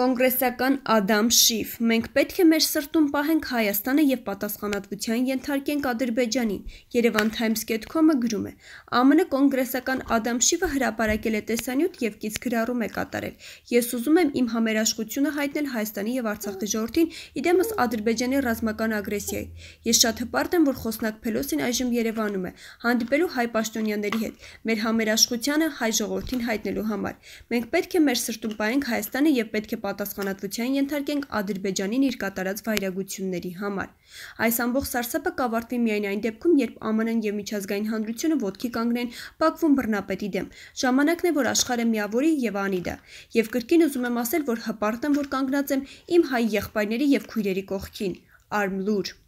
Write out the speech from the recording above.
Կոնգրեսական Ադամ Շիֆ. Մենք պետք է մեր սրտում պահենք Հայաստանը եւ պատասխանատվության ենթարկենք Ադրբեջանին։ Yerevan Times.com-ը գրում է. ԱՄՆ կոնգրեսական Ադամ Շիֆը հրապարակել է տեսանյութ եւ կից գրառում է կատարել։ Ես ուզում եմ իմ համերաշխությունը հայտնել Հայաստանի եւ Արցախի ժողովրդին իդեմս Ադրբեջանի ռազմական ագրեսիայի։ Ես շատ հպարտ եմ, որ խոսնակ Փելոսին այժմ Երևանում է հանդիպելու հայ պաշտոնյաների հետ։ Մեր համերաշխությունը հայ ժողովրդին հայտնելու համար։ Մենք պետք է մեր սրտում պահենք Հայաստանը եւ պետք է պատասխանատվության ենթարկենք Ադրբեջանին իր կատարած վայրագությունների համար։ Այս ամբողջ սարսափը կավարտվի միայն այն դեպքում, երբ ԱՄՆ-ն եւ միջազգային հանրությունը ոտքի կանգնեն Բաքվում բռնապետի դեմ։ Ժամանակն է, որ աշխարհը միավորի եւ անի դա։ Եվ կրկին ուզում եմ ասել, որ հպարտ եմ, որ կանգնած եմ իմ հայ եղբայրների եւ քույրերի կողքին։ Արմլուր